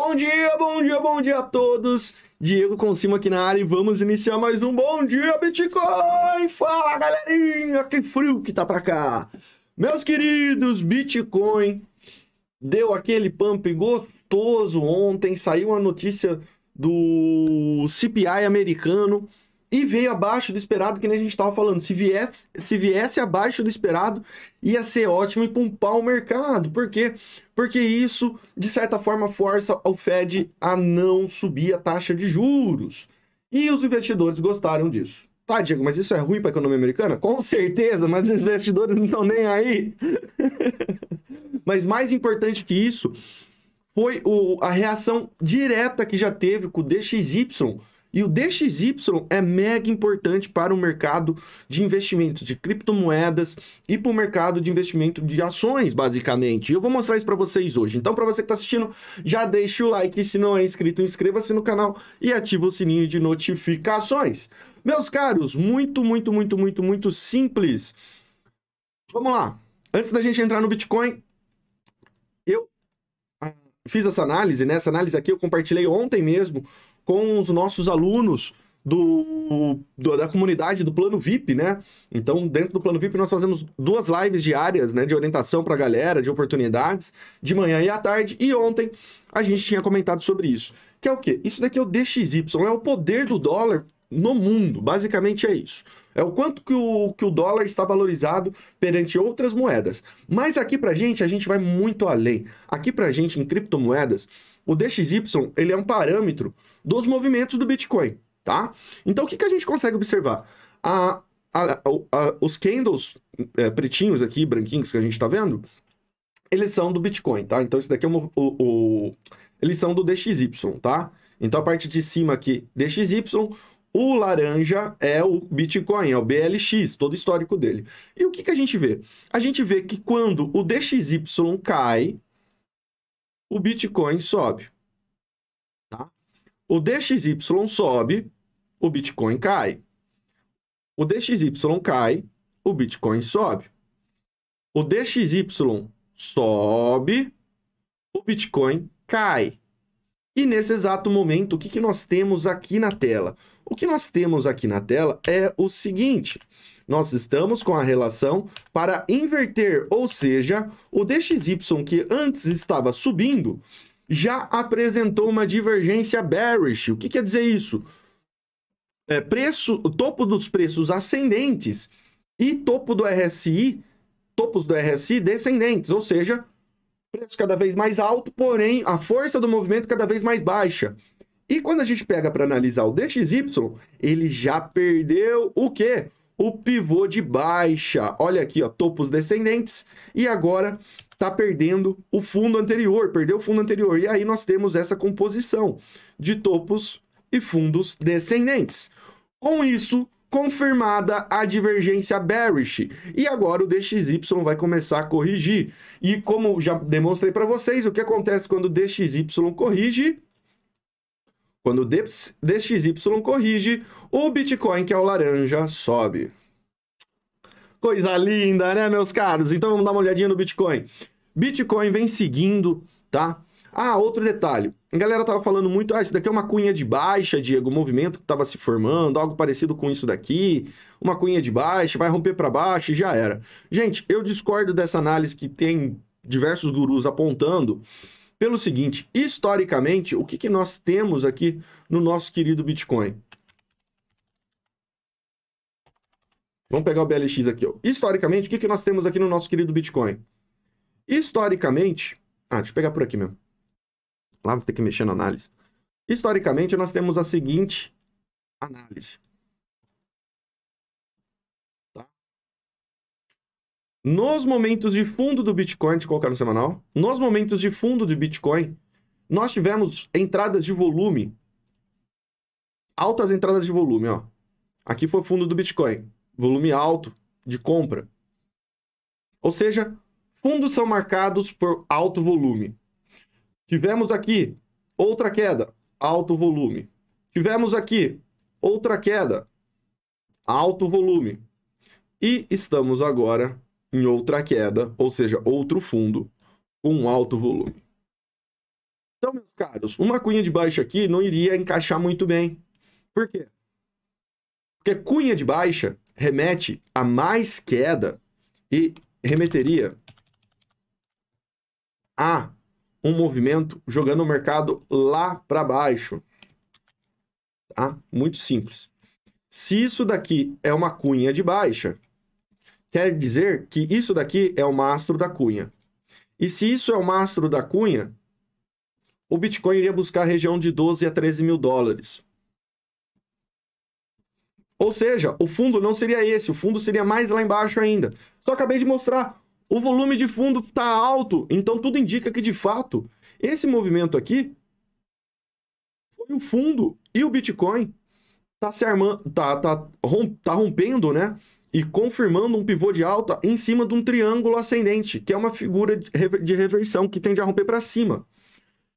Bom dia, bom dia, bom dia a todos. Diego com cima aqui na área e vamos iniciar mais um Bom Dia Bitcoin. Fala, galerinha, que frio que tá pra cá. Meus queridos, Bitcoin deu aquele pump gostoso ontem, saiu a notícia do CPI americano e veio abaixo do esperado, que nem a gente estava falando. Se viesse, se viesse abaixo do esperado, ia ser ótimo e pumpar o mercado. Por quê? Porque isso, de certa forma, força o Fed a não subir a taxa de juros. E os investidores gostaram disso. Tá, Diego, mas isso é ruim para a economia americana? Com certeza, mas os investidores não estão nem aí. mas mais importante que isso foi o, a reação direta que já teve com o DXY e o DXY é mega importante para o mercado de investimentos de criptomoedas e para o mercado de investimento de ações, basicamente. E eu vou mostrar isso para vocês hoje. Então, para você que está assistindo, já deixa o like. Se não é inscrito, inscreva-se no canal e ativa o sininho de notificações. Meus caros, muito, muito, muito, muito, muito simples. Vamos lá. Antes da gente entrar no Bitcoin, eu ah, fiz essa análise, né? Essa análise aqui eu compartilhei ontem mesmo com os nossos alunos do, do, da comunidade do plano VIP, né? Então, dentro do plano VIP, nós fazemos duas lives diárias, né? De orientação para a galera, de oportunidades, de manhã e à tarde. E ontem a gente tinha comentado sobre isso. Que é o quê? Isso daqui é o DXY, é o poder do dólar no mundo. Basicamente é isso. É o quanto que o, que o dólar está valorizado perante outras moedas. Mas aqui pra gente, a gente vai muito além. Aqui pra gente, em criptomoedas, o DXY, ele é um parâmetro dos movimentos do Bitcoin, tá? Então, o que, que a gente consegue observar? A, a, a, os candles é, pretinhos aqui, branquinhos que a gente está vendo, eles são do Bitcoin, tá? Então, isso daqui é o, o, eles são do DXY, tá? Então, a parte de cima aqui, DXY, o laranja é o Bitcoin, é o BLX, todo o histórico dele. E o que, que a gente vê? A gente vê que quando o DXY cai, o Bitcoin sobe. O DXY sobe, o Bitcoin cai. O DXY cai, o Bitcoin sobe. O DXY sobe, o Bitcoin cai. E nesse exato momento, o que, que nós temos aqui na tela? O que nós temos aqui na tela é o seguinte: nós estamos com a relação para inverter, ou seja, o DXY que antes estava subindo, já apresentou uma divergência bearish. O que quer dizer isso? É, preço, o topo dos preços ascendentes e topo do RSI, topos do RSI descendentes, ou seja, preço cada vez mais alto, porém a força do movimento cada vez mais baixa. E quando a gente pega para analisar o DXY, ele já perdeu o quê? O pivô de baixa. Olha aqui, ó, topos descendentes e agora está perdendo o fundo anterior, perdeu o fundo anterior. E aí nós temos essa composição de topos e fundos descendentes. Com isso, confirmada a divergência bearish. E agora o DXY vai começar a corrigir. E como já demonstrei para vocês, o que acontece quando o DXY corrige? Quando o DXY corrige, o Bitcoin, que é o laranja, sobe. Coisa linda, né, meus caros? Então vamos dar uma olhadinha no Bitcoin. Bitcoin vem seguindo, tá? Ah, outro detalhe. A galera tava falando muito, ah, isso daqui é uma cunha de baixa, Diego, movimento que tava se formando, algo parecido com isso daqui, uma cunha de baixa, vai romper para baixo e já era. Gente, eu discordo dessa análise que tem diversos gurus apontando pelo seguinte, historicamente, o que, que nós temos aqui no nosso querido Bitcoin? Vamos pegar o BLX aqui. Ó. Historicamente, o que, que nós temos aqui no nosso querido Bitcoin? Historicamente... Ah, deixa eu pegar por aqui mesmo. Lá vou ter que mexer na análise. Historicamente, nós temos a seguinte análise. Tá? Nos momentos de fundo do Bitcoin, deixa eu colocar no semanal. Nos momentos de fundo do Bitcoin, nós tivemos entradas de volume. Altas entradas de volume, ó. Aqui foi fundo do Bitcoin volume alto de compra. Ou seja, fundos são marcados por alto volume. Tivemos aqui outra queda, alto volume. Tivemos aqui outra queda, alto volume. E estamos agora em outra queda, ou seja, outro fundo com alto volume. Então, meus caros, uma cunha de baixa aqui não iria encaixar muito bem. Por quê? Porque cunha de baixa remete a mais queda e remeteria a um movimento jogando o mercado lá para baixo. Tá? Muito simples. Se isso daqui é uma cunha de baixa, quer dizer que isso daqui é o mastro da cunha. E se isso é o mastro da cunha, o Bitcoin iria buscar a região de 12 a 13 mil dólares. Ou seja, o fundo não seria esse, o fundo seria mais lá embaixo ainda. Só acabei de mostrar, o volume de fundo está alto, então tudo indica que, de fato, esse movimento aqui foi o fundo e o Bitcoin está se armando, tá, tá, romp, tá rompendo, né? E confirmando um pivô de alta em cima de um triângulo ascendente, que é uma figura de reversão que tende a romper para cima.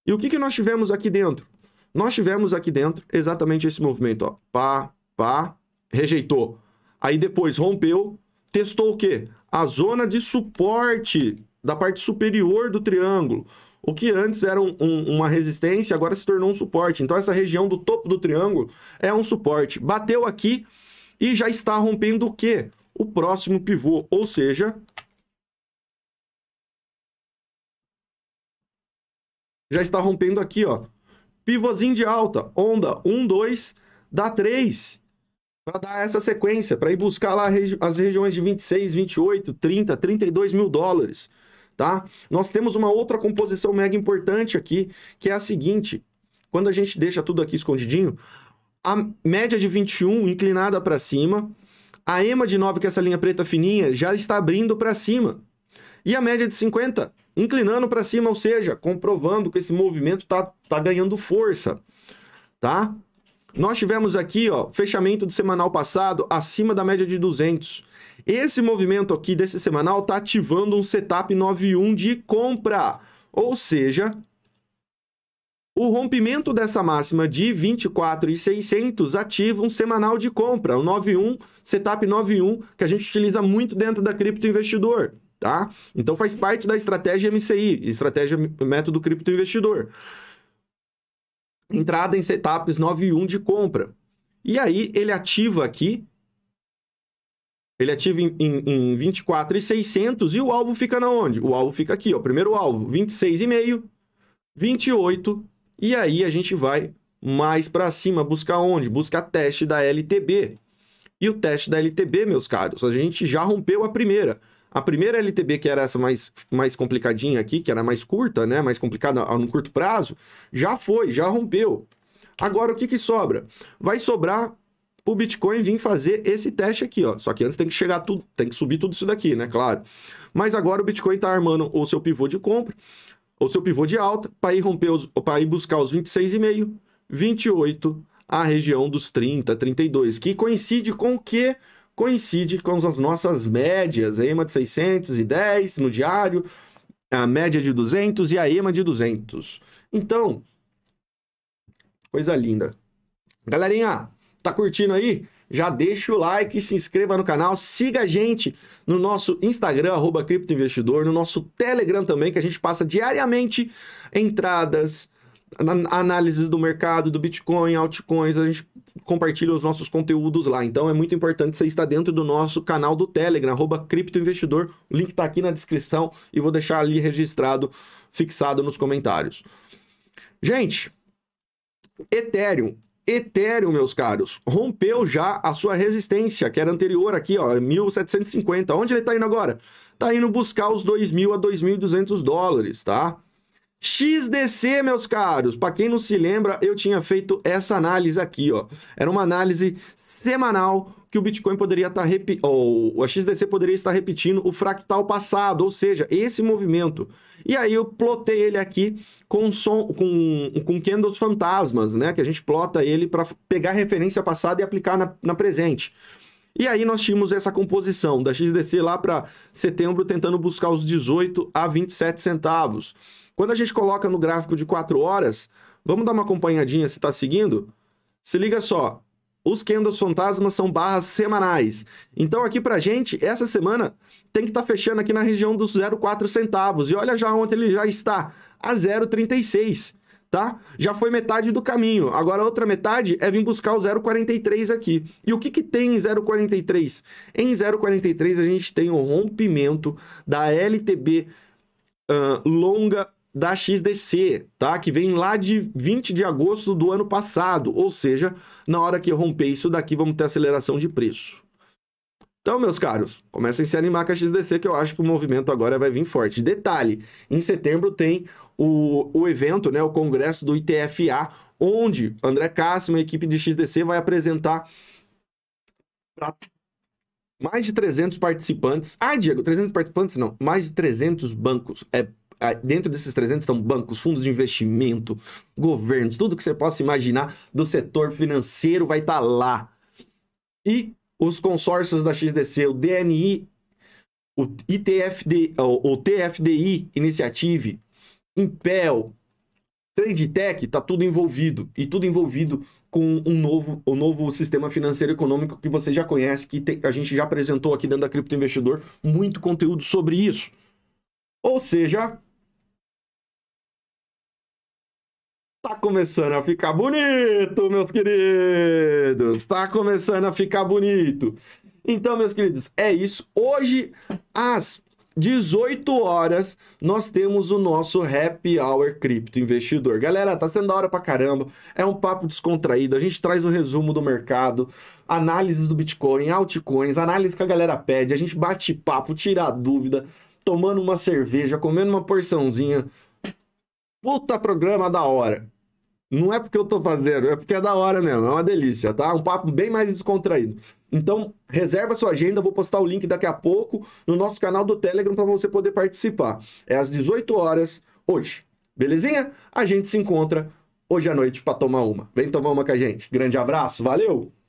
E o que, que nós tivemos aqui dentro? Nós tivemos aqui dentro exatamente esse movimento, ó. Pá, pá, rejeitou. Aí depois rompeu, testou o quê? A zona de suporte da parte superior do triângulo. O que antes era um, um, uma resistência, agora se tornou um suporte. Então, essa região do topo do triângulo é um suporte. Bateu aqui e já está rompendo o quê? O próximo pivô, ou seja... Já está rompendo aqui, ó. Pivôzinho de alta, onda 1, 2, dá 3 para dar essa sequência, para ir buscar lá as regiões de 26, 28, 30, 32 mil dólares, tá? Nós temos uma outra composição mega importante aqui, que é a seguinte: quando a gente deixa tudo aqui escondidinho, a média de 21 inclinada para cima, a EMA de 9, que é essa linha preta fininha, já está abrindo para cima, e a média de 50 inclinando para cima, ou seja, comprovando que esse movimento tá, tá ganhando força, tá? Nós tivemos aqui, ó, fechamento do semanal passado acima da média de 200. Esse movimento aqui desse semanal está ativando um setup 91 de compra. Ou seja, o rompimento dessa máxima de 24,600 ativa um semanal de compra, o 91, setup 91, que a gente utiliza muito dentro da cripto investidor, tá? Então faz parte da estratégia MCI, estratégia método cripto investidor entrada em setups 9.1 e de compra. E aí ele ativa aqui, ele ativa em, em, em 24 e e o alvo fica na onde? O alvo fica aqui, ó, primeiro alvo, 26,5, 28 e aí a gente vai mais para cima, buscar onde? Buscar teste da LTB. E o teste da LTB, meus caros, a gente já rompeu a primeira. A primeira LTB, que era essa mais, mais complicadinha aqui, que era mais curta, né? Mais complicada no curto prazo, já foi, já rompeu. Agora, o que, que sobra? Vai sobrar o Bitcoin vir fazer esse teste aqui, ó. Só que antes tem que chegar tudo, tem que subir tudo isso daqui, né? Claro. Mas agora o Bitcoin está armando o seu pivô de compra, o seu pivô de alta, para ir romper os, para ir buscar os 26,5, 28, a região dos 30, 32, que coincide com o que coincide com as nossas médias, a EMA de 610 no diário, a média de 200 e a EMA de 200. Então, coisa linda. Galerinha, tá curtindo aí? Já deixa o like, se inscreva no canal, siga a gente no nosso Instagram, arroba criptoinvestidor, no nosso Telegram também, que a gente passa diariamente entradas, análises do mercado, do Bitcoin, altcoins, a gente compartilha os nossos conteúdos lá. Então é muito importante você estar dentro do nosso canal do Telegram, criptoinvestidor. O link está aqui na descrição e vou deixar ali registrado, fixado nos comentários. Gente, Ethereum. Ethereum, meus caros, rompeu já a sua resistência, que era anterior aqui, ó, 1750. Onde ele está indo agora? Está indo buscar os 2.000 a 2.200 dólares, tá? XDC, meus caros. Para quem não se lembra, eu tinha feito essa análise aqui, ó. Era uma análise semanal que o Bitcoin poderia tá estar ou a XDC poderia estar repetindo o fractal passado, ou seja, esse movimento. E aí eu plotei ele aqui com som com, com candles fantasmas, né, que a gente plota ele para pegar referência passada e aplicar na, na presente. E aí nós tínhamos essa composição da XDC lá para setembro tentando buscar os 18 a 27 centavos. Quando a gente coloca no gráfico de 4 horas, vamos dar uma acompanhadinha se está seguindo? Se liga só, os candles fantasmas são barras semanais. Então aqui para gente, essa semana, tem que estar tá fechando aqui na região dos 0,4 centavos. E olha já onde ele já está, a 0,36, tá? Já foi metade do caminho. Agora a outra metade é vir buscar o 0,43 aqui. E o que que tem em 0,43? Em 0,43 a gente tem o rompimento da LTB uh, longa da XDC, tá? Que vem lá de 20 de agosto do ano passado, ou seja, na hora que eu romper isso daqui, vamos ter aceleração de preço. Então, meus caros, comecem a se animar com a XDC, que eu acho que o movimento agora vai vir forte. Detalhe, em setembro tem o, o evento, né, o congresso do ITFA, onde André Cássio, uma equipe de XDC, vai apresentar para mais de 300 participantes. Ah, Diego, 300 participantes não, mais de 300 bancos. É dentro desses 300 estão bancos, fundos de investimento, governos, tudo que você possa imaginar do setor financeiro vai estar tá lá. E os consórcios da XDC, o DNI, o, ITFD, o, TFDI Initiative, Impel, TradeTech, está tudo envolvido. E tudo envolvido com um novo, um novo sistema financeiro econômico que você já conhece, que a gente já apresentou aqui dentro da Cripto Investidor muito conteúdo sobre isso. Ou seja, Tá começando a ficar bonito, meus queridos! Tá começando a ficar bonito! Então, meus queridos, é isso. Hoje, às 18 horas, nós temos o nosso Happy Hour Cripto Investidor. Galera, tá sendo da hora pra caramba. É um papo descontraído. A gente traz o um resumo do mercado, análises do Bitcoin, altcoins, análise que a galera pede. A gente bate papo, tira a dúvida, tomando uma cerveja, comendo uma porçãozinha Puta programa da hora. Não é porque eu tô fazendo, é porque é da hora mesmo, é uma delícia, tá? É um papo bem mais descontraído. Então, reserva sua agenda, vou postar o link daqui a pouco no nosso canal do Telegram para você poder participar. É às 18 horas hoje. Belezinha? A gente se encontra hoje à noite para tomar uma. Vem tomar uma com a gente. Grande abraço, valeu!